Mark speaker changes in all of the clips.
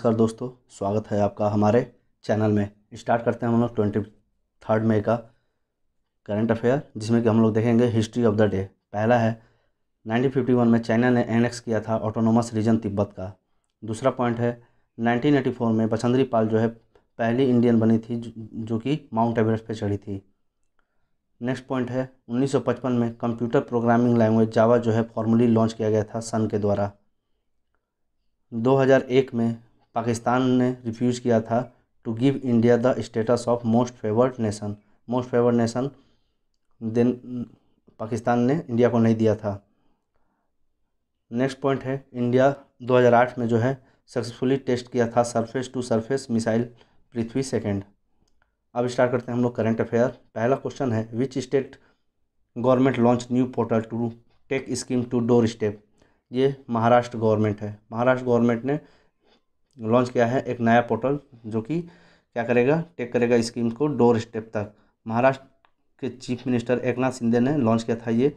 Speaker 1: नमस्कार दोस्तों स्वागत है आपका हमारे चैनल में स्टार्ट करते हैं हम लोग ट्वेंटी थर्ड मई का करंट अफेयर जिसमें कि हम लोग देखेंगे हिस्ट्री ऑफ द डे पहला है 1951 में चाइना ने एनेक्स किया था ऑटोनोमस रीजन तिब्बत का दूसरा पॉइंट है 1984 में बचंद्री पाल जो है पहली इंडियन बनी थी जो कि माउंट एवरेस्ट पर चढ़ी थी नेक्स्ट पॉइंट है 1955 में कंप्यूटर प्रोग्रामिंग लैंग्वेज जावा जो है फॉर्मली लॉन्च किया गया था सन के द्वारा 2001 में पाकिस्तान ने रिफ्यूज़ किया था to give India the status of most favoured nation most favoured nation then Pakistan ने इंडिया को नहीं दिया था नेक्स्ट पॉइंट है इंडिया 2008 में जो है सक्सेसफुली टेस्ट किया था surface to surface missile Prithvi second अब स्टार्ट करते हैं हम लोग करंट अफेयर पहला क्वेश्चन है which state government launch new portal to take scheme to doorstep ये महाराष्ट्र गवर्नमेंट है महाराष्ट्र गवर्नमेंट ने लॉन्च किया है एक नया पोर्टल जो कि क्या करेगा टेक करेगा स्कीम को डोर स्टेप तक महाराष्ट्र के चीफ मिनिस्टर एक शिंदे ने लॉन्च किया था ये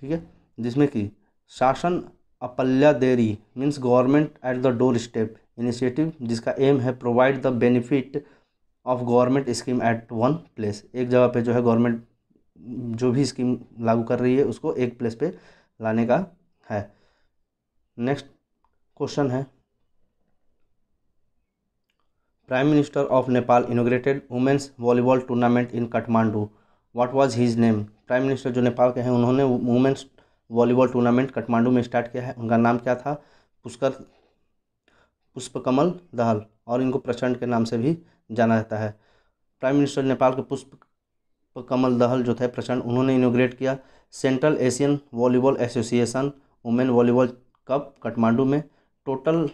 Speaker 1: ठीक है जिसमें कि शासन अपल्या देरी means government at the doorstep initiative जिसका एम है provide the benefit of government scheme at one place एक जगह पे जो है गवर्नमेंट जो भी स्कीम लागू कर रही है उसको एक प्लेस पे लाने का है नेक्स्ट क्वेश्चन है prime minister of Nepal inaugurated women's volleyball tournament in Kathmandu what was his name prime minister जो नेपाल के हैं उन्होंने वुमेंस वॉलीबॉल टूर्नामेंट काठमांडू में स्टार्ट किया है उनका नाम क्या था पुष्कर पुष्पकमल दहल और इनको प्रचंड के नाम से भी जाना जाता है प्राइम मिनिस्टर नेपाल के पुष्प कमल दहल जो थे प्रचंड उन्होंने इनोग्रेट किया Central Asian Volleyball Association women volleyball cup Kathmandu में टोटल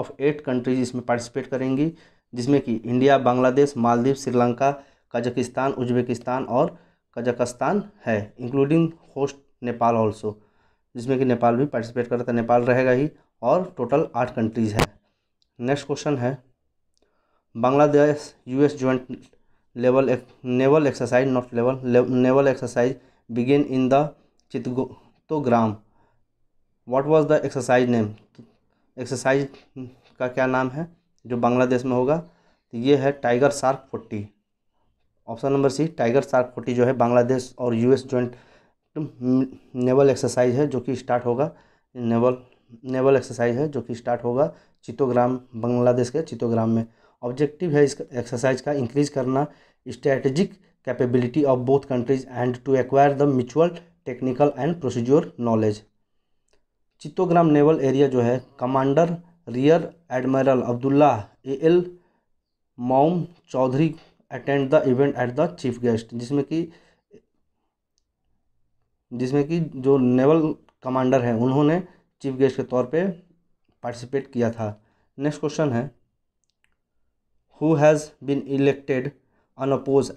Speaker 1: ऑफ एट कंट्रीज इसमें पार्टिसिपेट करेंगी जिसमें कि India Bangladesh Maldives Sri Lanka Kazakhstan Uzbekistan और कजाकस्तान है इंक्लूडिंग होस्ट नेपाल ऑल्सो जिसमें कि नेपाल भी पार्टिसिपेट करता है नेपाल रहेगा ही और टोटल आठ कंट्रीज़ है नेक्स्ट क्वेश्चन है बांग्लादेश यूएस ज्वाइंट लेवल एक, naval exercise not level naval exercise begin in the Chattogram what was the exercise name exercise का क्या नाम है जो बांग्लादेश में होगा तो ये है tiger shark forty option number C tiger shark forty जो है बांग्लादेश और यूएस जॉइंट नेवल एक्सरसाइज है जो कि स्टार्ट होगा नेवल नेवल एक्सरसाइज है जो कि स्टार्ट होगा चितोग्राम बांग्लादेश के चितोग्राम में ऑब्जेक्टिव है इस एक्सरसाइज का इंक्रीज करना strategic capability of both countries and to acquire the mutual technical and procedure knowledge Chattogram naval area जो है commander rear admiral Abdullah A L मोम Chowdhury attend the event at the chief guest जिसमें कि जिसमें कि जो नेवल कमांडर हैं उन्होंने चीफ गेस्ट के तौर पे पार्टिसिपेट किया था नेक्स्ट क्वेश्चन है who has been elected unopposed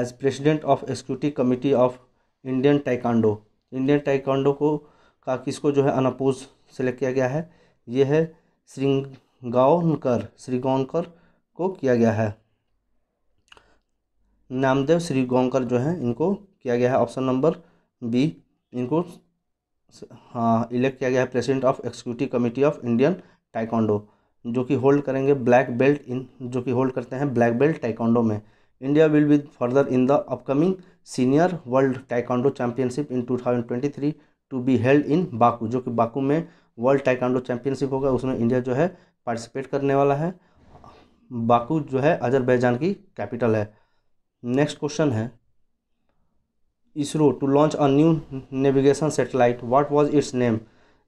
Speaker 1: as president of executive committee of Indian taekwondo Indian taekwondo को का किसको जो है अनपोज सेलेक्ट किया गया है ये है श्रीगांवकर श्रीगांवकर को किया गया है नामदेव श्री गोंकर जो है इनको किया गया है ऑप्शन नंबर बी इनको हाँ इलेक्ट किया गया है president of executive committee of Indian taekwondo जो कि होल्ड करेंगे ब्लैक बेल्ट इन जो कि होल्ड करते हैं ब्लैक बेल्ट टाइकोंडो में India will be further in the upcoming senior world taekwondo championship in two thousand twenty three to be held in Baku जो कि बाकू में वर्ल्ड टाइकांडो चैंपियनशिप होगा उसमें इंडिया जो है पार्टिसिपेट करने वाला है बाकू जो है अजरबैजान की कैपिटल है नेक्स्ट क्वेश्चन है ISRO to launch a new navigation satellite what was its name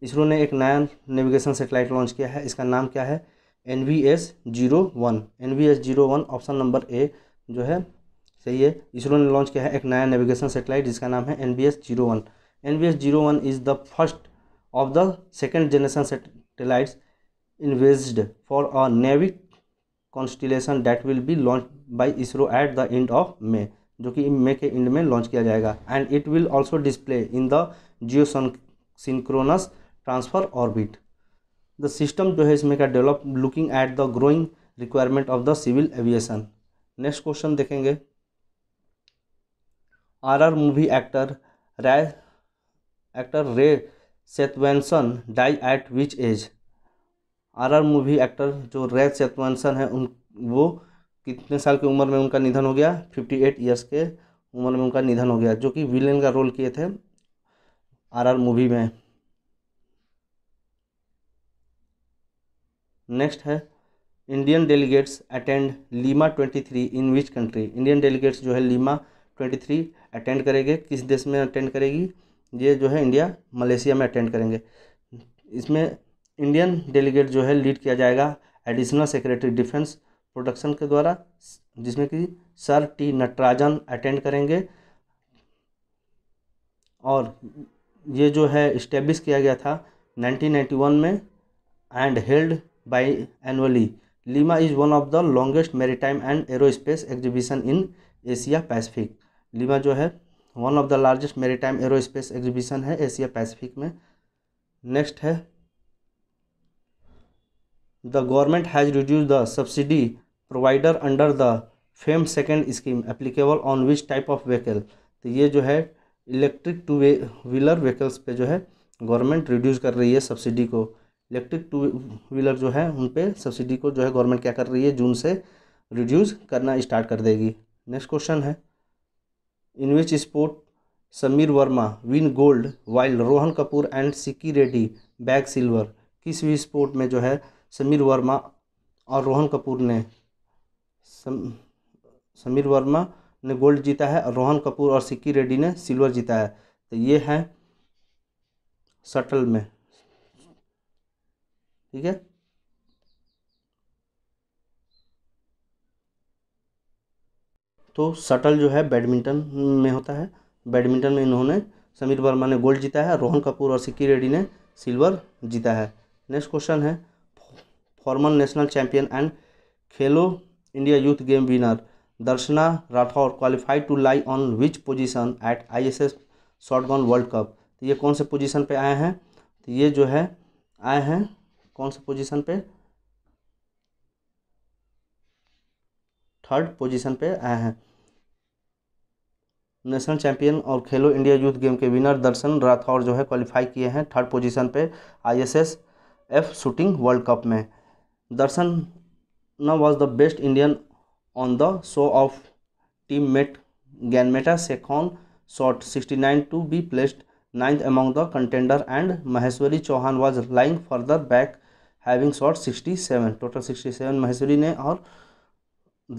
Speaker 1: ISRO ने एक नया नेविगेशन सेटेलाइट लॉन्च किया है इसका नाम क्या है N V S zero one N V S zero one option number A जो है सही है इसरो ने लॉन्च किया है एक नया नेविगेशन सेटेलाइट जिसका नाम है N V S zero one N zero one is the first of the second generation satellites envisaged for a NavIC constellation that will be launch by ISRO at the end of May जो कि May के end में launch किया जाएगा and it will also display in the geosynchronous transfer orbit the system जो है इसमें का develop looking at the growing requirement of the civil aviation next question देखेंगे R R movie actor Ray actor Ray Stevenson died at which age R R movie actor जो Ray सेतवेंसन है उन वो कितने साल की उम्र में उनका निधन हो गया फिफ्टी एट ईयर्स के उम्र में उनका निधन हो गया जो कि विलेन का रोल किए थे आर आर मूवी में नेक्स्ट है Indian delegates attend Lima twenty three in which country Indian delegates जो है लीमा ट्वेंटी थ्री अटेंड करेंगे किस देश में अटेंड करेगी ये जो है इंडिया मलेशिया में अटेंड करेंगे इसमें इंडियन डेलीगेट जो है लीड किया जाएगा एडिशनल सेक्रेटरी डिफेंस प्रोडक्शन के द्वारा जिसमें कि सर टी नटराजन अटेंड करेंगे और ये जो है इस्टेब्लिश किया गया था 1991 में and held by annually LIMA is one of the longest maritime and aerospace exhibition in Asia Pacific LIMA जो है वन ऑफ द लार्जेस्ट मेरी एरो एरोस्पेस एग्जीबिशन है एशिया पैसिफिक में नेक्स्ट है the government has reduce the subsidy provider under the FAME second scheme applicable on which type of vehicle तो ये जो है इलेक्ट्रिक टू व्हीलर व्हीकल्स पे जो है गवर्नमेंट रिड्यूस कर रही है सब्सिडी को इलेक्ट्रिक टू व्हीलर जो है उन पर सब्सिडी को जो है गवर्नमेंट क्या कर रही है जून से रिड्यूस करना स्टार्ट कर देगी नेक्स्ट क्वेश्चन है in which sport Samir Verma win gold while Rohan Kapoor and Siki Reddy bag silver किस भी स्पोर्ट में जो है समीर वर्मा और रोहन कपूर ने सम, समीर वर्मा ने गोल्ड जीता है और रोहन कपूर और सिक्की रेड्डी ने सिल्वर जीता है तो ये है शटल में ठीक है तो शटल जो है बैडमिंटन में होता है बैडमिंटन में इन्होंने समीर वर्मा ने गोल्ड जीता है रोहन कपूर और सिक्की रेड्डी ने सिल्वर जीता है नेक्स्ट क्वेश्चन है former national champion and Khelo India youth game winner Darshana Rathore qualified to lie on which position at ISS S world cup तो ये कौन से पोजीशन पे आए हैं तो ये जो है आए हैं कौन से पोजीशन पे थर्ड पोजीशन पे आए हैं नेशनल चैंपियन और खेलो इंडिया यूथ गेम के विनर दर्शन राठौर जो है क्वालिफाई किए हैं थर्ड पोजीशन पे ISS F shooting world cup में Darshana was the best Indian on the show of team mate Ganemat Sekhon shot sixty nine to be placed ninth among the contender and Maheshwari Chauhan was back having shot sixty seven total sixty seven Maheshwari ने और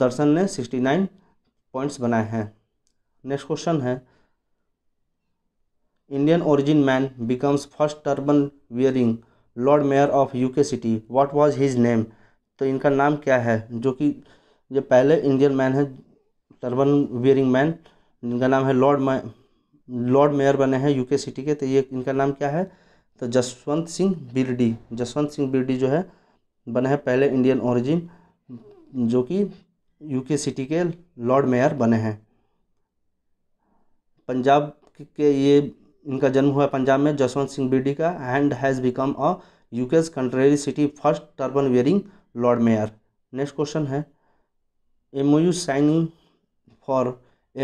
Speaker 1: दर्शन ने nine points बनाए हैं next question है Indian origin man becomes first turban wearing lord mayor of UK city what was his name तो इनका नाम क्या है जो कि ये पहले इंडियन मैन है टर्बन वियरिंग मैन इनका नाम है लॉर्ड मै लॉर्ड मेयर बने हैं यूके सिटी के तो ये इनका नाम क्या है तो जसवंत सिंह बिरडी जसवंत सिंह बिरडी जो है बने हैं पहले इंडियन ओरिजिन जो कि यूके सिटी के लॉर्ड मेयर बने हैं पंजाब के ये इनका जन्म हुआ पंजाब में जसवंत सिंह बीडी का and has become a UK's Coventry city first turban wearing lord mayor next question है M U signing for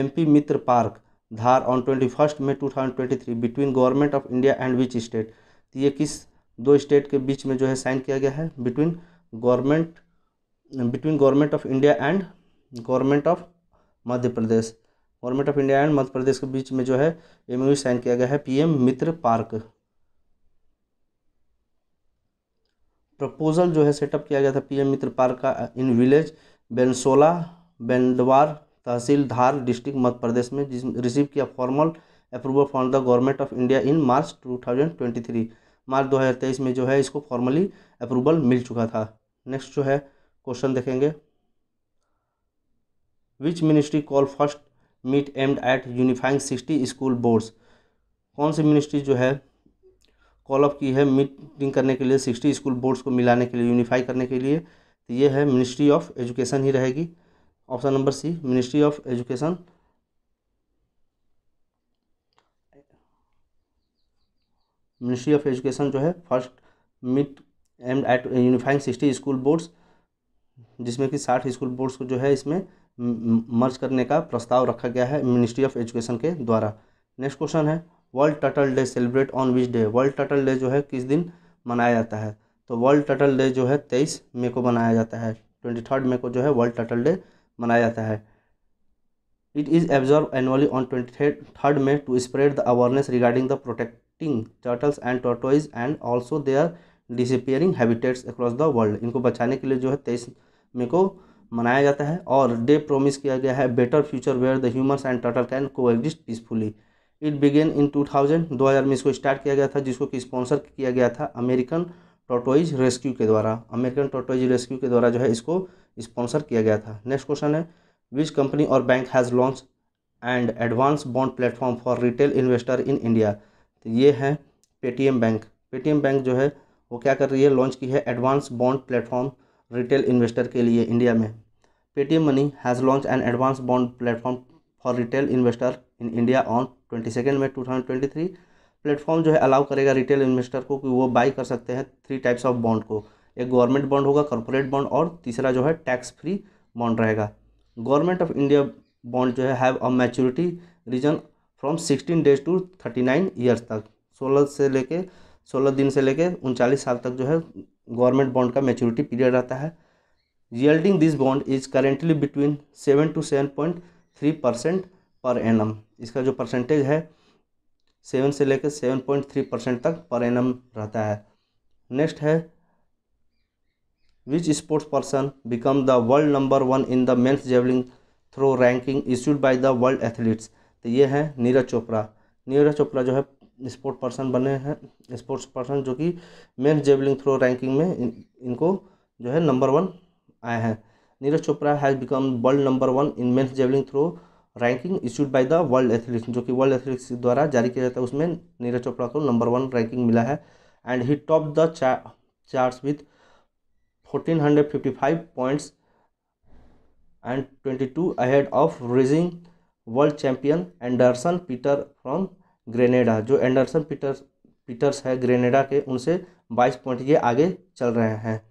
Speaker 1: M P Mitra park Dhar on twenty first में two thousand twenty three between government of India and which state तो ये किस दो state के बीच में जो है साइन किया गया है between government between government of India and government of Madhya Pradesh government of India and Madhya Pradesh के बीच में जो है एम साइन e किया गया है पीएम मित्र पार्क प्रपोजल जो है सेटअप किया गया था पीएम मित्र पार्क का in village बेंसोला बेंडवार tehsil Dhar district मध्य प्रदेश में जिस रिसीव किया formal approval from the government of India in March 2023 March 2023 में जो है इसको फॉर्मली अप्रूवल मिल चुका था नेक्स्ट जो है क्वेश्चन देखेंगे which ministry call first meet aimed at unifying sixty school boards कौन सी मिनिस्ट्री जो है कॉलअप की है मीटिंग करने के लिए सिक्सटी स्कूल बोर्ड्स को मिलाने के लिए यूनिफाई करने के लिए तो ये है मिनिस्ट्री ऑफ एजुकेशन ही रहेगी option number C ministry of education ministry of education जो है first meet aimed at unifying sixty school boards जिसमें कि साठ स्कूल बोर्ड्स को जो है इसमें मर्ज करने का प्रस्ताव रखा गया है मिनिस्ट्री ऑफ एजुकेशन के द्वारा नेक्स्ट क्वेश्चन है world turtle day celebrate on which day world turtle day जो है किस दिन मनाया जाता है तो वर्ल्ड टटल डे जो है तेईस मई को मनाया जाता है ट्वेंटी थर्ड मई को जो है वर्ल्ड टटल डे मनाया जाता है it is observe annually on twenty third May to spread the awareness regarding the protecting turtles and tortoise and also they are disappearing habitats across the world इनको बचाने के लिए जो है तेईस मे को मनाया जाता है और डे प्रोमिस किया गया है better future where the humans and turtle can coexist peacefully it began in 2000 2000 में इसको स्टार्ट किया गया था जिसको कि स्पॉन्सर किया गया था अमेरिकन टोटोइज रेस्क्यू के द्वारा अमेरिकन टोटोइज रेस्क्यू के द्वारा जो है इसको स्पॉन्सर किया गया था नेक्स्ट क्वेश्चन है विच कंपनी और bank has launch and advance bond platform for retail investor in India तो ये है पेटीएम बैंक पेटीएम बैंक जो है वो क्या कर रही है लॉन्च की है advance bond platform retail investor के लिए इंडिया में Paytm money has launch an advance bond platform for retail investor in India on twenty second में two thousand twenty three platform जो है अलाउ करेगा रिटेल इन्वेस्टर को कि वो बाई कर सकते हैं थ्री टाइप्स ऑफ बॉन्ड को एक गवर्नमेंट बॉन्ड होगा कॉरपोरेट बॉन्ड और तीसरा जो है टैक्स फ्री बॉन्ड रहेगा गवर्नमेंट ऑफ इंडिया बॉन्ड जो है have a maturity region from sixteen days to thirty nine years तक सोलह से लेके सोलह दिन से लेकर उनचालीस साल तक जो है गवर्नमेंट बॉन्ड का मेच्योरिटी पीरियड रहता है yielding this bond is currently between seven to seven point three percent per annum इसका जो परसेंटेज है सेवन से लेकर सेवन पॉइंट थ्री परसेंट तक पर एन रहता है नेक्स्ट है which sports person become the world number one in the men's javelin throw ranking issued by the world athletes तो ये है नीरज चोपड़ा नीरज चोपड़ा जो है स्पोर्ट पर्सन बने हैं स्पोर्ट्स पर्सन जो कि मेन्स जेवलिंग थ्रो रैंकिंग में इन, इनको जो है नंबर वन आए हैं Neeraj Chopra has become world number one in men's javelin throw ranking issued by the world athletes जो कि वर्ल्ड एथलीट्स द्वारा जारी किया जाता है उसमें नीरज चोपड़ा को नंबर वन रैंकिंग मिला है and he top the chart with fourteen hundred fifty five points and twenty two ahead of reigning world champion Anderson Peter from Grenada जो एंडरसन पीटर्स पीटर्स है ग्रेनेडा के उनसे बाईस पॉइंट ये आगे चल रहे हैं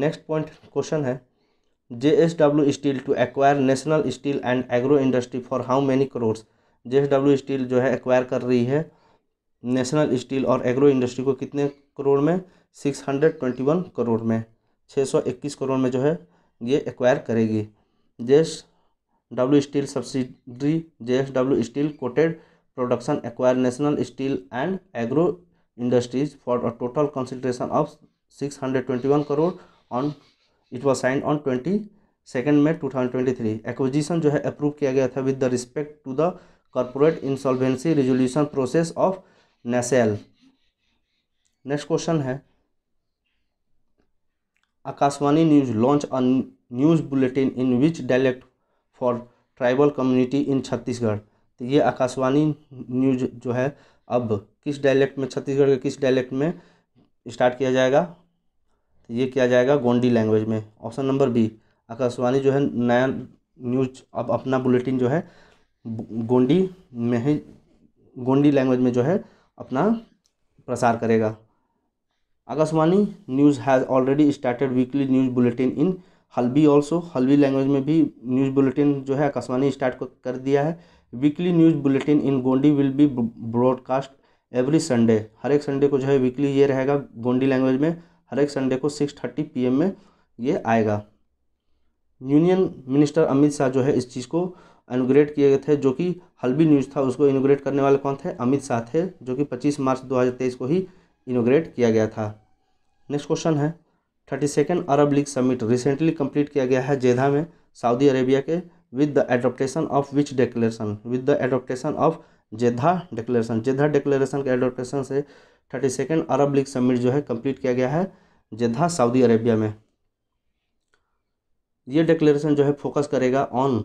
Speaker 1: नेक्स्ट पॉइंट क्वेश्चन है J S W steel to acquire national steel and agro industry for how many crore J S W steel जो है एक्वायर कर रही है नेशनल स्टील और एग्रो इंडस्ट्री को कितने करोड़ में six hundred twenty one crore में छः सौ इक्कीस करोड़ में जो है ये एक्वायर करेगी J S W steel subsidiary J S W steel coated production steel and agro industries for a total consideration of six hundred twenty one crore on it was signed on twenty second May two thousand twenty three acquisition जो है approve किया गया था with the respect to the corporate insolvency resolution process of NSAIL next question है Akashvani news launch a news bulletin in which dialect for tribal community in Chhattisgarh ये Akashvani news जो है अब किस डायलेक्ट में छत्तीसगढ़ के किस डायलेक्ट में स्टार्ट किया जाएगा तो ये किया जाएगा गोंडी लैंग्वेज में ऑप्शन नंबर बी आकाशवाणी जो है नया न्यूज अब अपना बुलेटिन जो है गोंडी में ही गोंडी लैंग्वेज में जो है अपना प्रसार करेगा Akashvani news has already started weekly news bulletin in Halbi also Halbi language में भी न्यूज़ बुलेटिन जो है आकाशवाणी स्टार्ट कर दिया है weekly news bulletin in Gondi will be broadcast every Sunday हर एक संडे को जो है वीकली ये रहेगा गोंडी लैंग्वेज में हर एक संडे को सिक्स थर्टी पी में ये आएगा यूनियन मिनिस्टर अमित शाह जो है इस चीज़ को इनोग्रेट किए गए थे जो कि हल्बी न्यूज़ था उसको इनोग्रेट करने वाले कौन थे अमित शाह थे जो कि 25 मार्च 2023 को ही इनोग्रेट किया गया था नेक्स्ट क्वेश्चन है thirty second Arab League summit recently complete किया गया है जेधा में सऊदी अरेबिया के with the adoption of which declaration with the adoption of Jeddah declaration Jeddah declaration के एडोप्टेशन से thirty second Arab League summit जो है कंप्लीट किया गया है जेधा सऊदी अरेबिया में ये डिक्लेरेशन जो है फोकस करेगा on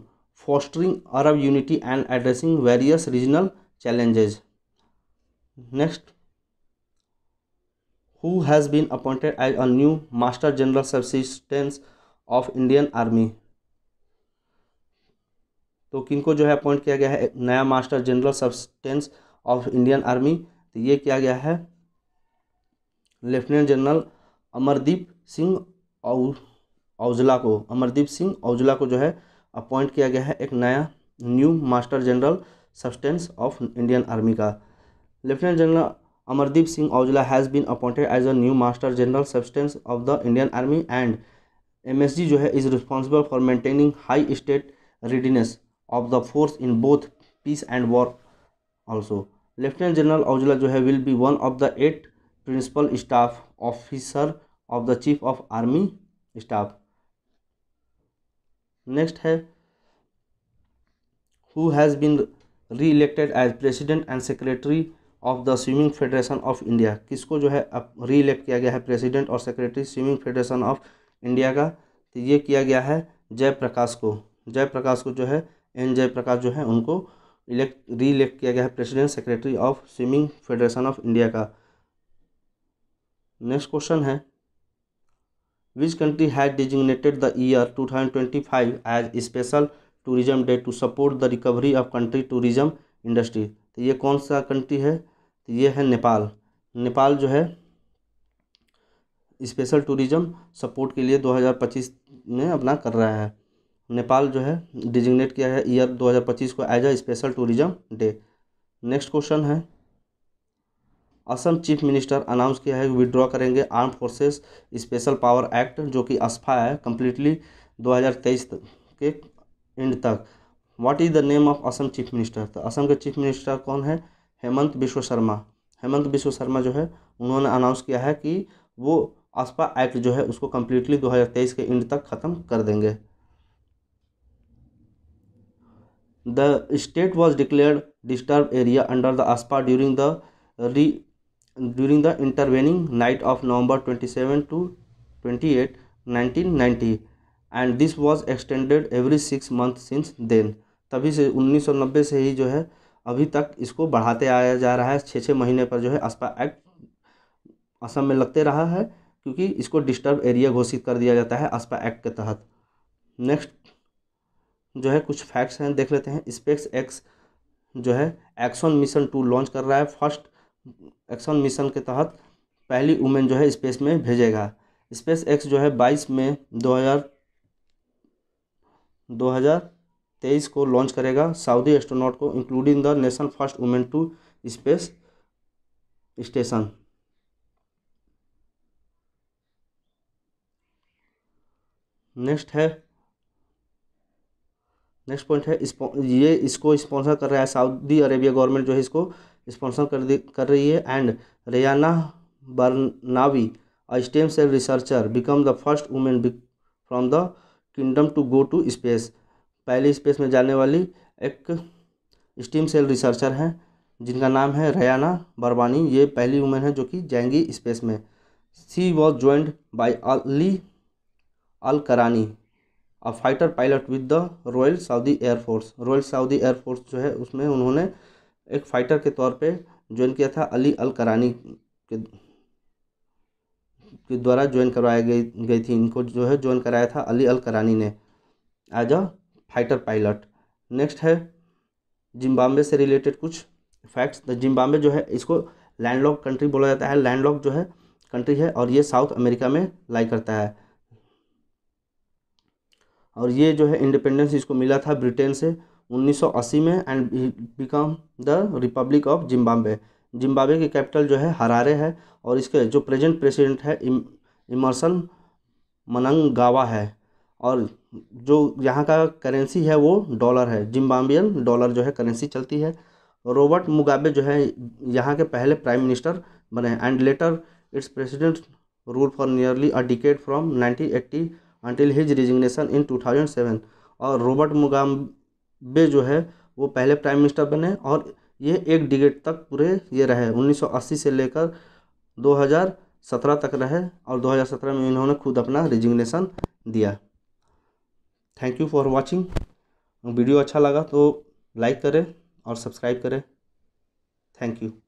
Speaker 1: fostering Arab unity and addressing various regional challenges next who has been appointed as a new master general subsistence of Indian army तो किनको जो है अपॉइंट किया गया है नया master general substance of Indian army तो ये किया गया है लेफ्टिनेंट जनरल अमरदीप सिंह औजला को अमरदीप सिंह औजला को जो है अपॉइंट किया गया है एक नया new master general substance of Indian army का lieutenant general Amardeep Singh Aujla has been appointed as a new master general substance of the Indian army and MSG जो है is responsible for maintaining high state readiness of the force in both peace and war also lieutenant general Aujla जो है will be one of the eight principal staff officer of the chief of army staff next है who has been re elected as president and secretary of the swimming federation of India किसको जो है री elect किया गया है president और secretary swimming federation of India का तो ये किया गया है जयप्रकाश को जयप्रकाश को जो है एन जयप्रकाश जो है उनको इलेक्ट री इलेक्ट किया गया है president secretary of swimming federation of India का नेक्स्ट क्वेश्चन है which country has designated the year two thousand twenty five as special tourism day to support the recovery of country tourism industry तो ये कौन सा country है तो ये है नेपाल नेपाल जो है स्पेशल टूरिज्म सपोर्ट के लिए दो हजार पच्चीस में अपना कर रहा है नेपाल जो है डिजिग्नेट किया है ईयर 2025 को as a special tourism day next question है असम चीफ मिनिस्टर अनाउंस किया है कि विड्रॉ करेंगे arm forces special power act जो कि असफा है कम्प्लीटली 2023 के एंड तक what is the name of Assam chief minister तो असम के चीफ मिनिस्टर कौन है हेमंत विश्व शर्मा हेमंत विश्व शर्मा जो है उन्होंने अनाउंस किया है कि वो असफा एक्ट जो है उसको कम्प्लीटली 2023 के एंड तक ख़त्म कर देंगे the state was declare disturb area under the AFSPA during the re during the intervening night of November twenty seven to twenty eight nineteen ninety and this was extended every six month since then तभी से उन्नीस सौ नब्बे से ही जो है अभी तक इसको बढ़ाते आया जा रहा है छः छः महीने पर जो है आसपा एक्ट असम में लगते रहा है क्योंकि इसको डिस्टर्ब एरिया घोषित कर दिया जाता है आसपा एक्ट के तहत नेक्स्ट जो है कुछ फैक्ट्स हैं देख लेते हैं स्पेस एक्स जो है एक्सॉन मिशन टू लॉन्च कर रहा है फर्स्ट एक्सॉन मिशन के तहत पहली वुमेन जो है स्पेस में भेजेगा स्पेस एक्स जो है बाईस में दो हज़ार दो हज़ार तेईस को लॉन्च करेगा सऊदी एस्ट्रोनॉट को including the nation first women to space station next है नेक्स्ट पॉइंट है ये इसको स्पॉन्सर कर रहा है सऊदी अरेबिया गवर्नमेंट जो है इसको स्पॉन्सर कर दी कर रही है and Rayyanah Barnawi a cell researcher become the first woman from the kingdom to go to space space पहले स्पेस में जाने वाली एक स्टीम सेल रिसर्चर हैं जिनका नाम है रयाना बरवानी ये पहली वुमेन है जो कि जाएंगी स्पेस में she was joined by Ali Al Qarni a fighter pilot with the Royal Saudi Air Force Royal Saudi Air Force जो है उसमें उन्होंने एक फ़ाइटर के तौर पे ज्वाइन किया था अली अल करानी के के द्वारा ज्वाइन करवाया गई गई थी इनको जो है ज्वाइन कराया था अली अल करानी ने as a fighter pilot next है जिम्बाब्वे से रिलेटेड कुछ फैक्ट्स द जिम्बाब्वे जो है इसको लैंडलॉक कंट्री बोला जाता है लैंडलॉक जो है कंट्री है और ये साउथ अमेरिका में लाई करता है और ये जो है इंडिपेंडेंस इसको मिला था ब्रिटेन से 1980 में and become the republic of Zimbabwe Zimbabwe के कैपिटल जो है हरारे है और इसके जो प्रेजेंट प्रेसिडेंट है इम, इमरसन मनंगावा है और जो यहाँ का करेंसी है वो डॉलर है जिम्बाबियन डॉलर जो है करेंसी चलती है रॉबर्ट मुगाबे जो है यहाँ के पहले प्राइम मिनिस्टर बने and later its president rule for nearly a decade from nineteen until his resignation in 2007 और रॉबर्ट मुगाम्बे जो है वो पहले प्राइम मिनिस्टर बने और ये एक डिगेट तक पूरे ये रहे 1980 से लेकर 2017 तक रहे और 2017 में इन्होंने खुद अपना रिजिग्नेशन दिया thank you for watching video अच्छा लगा तो लाइक करें और सब्सक्राइब करें थैंक यू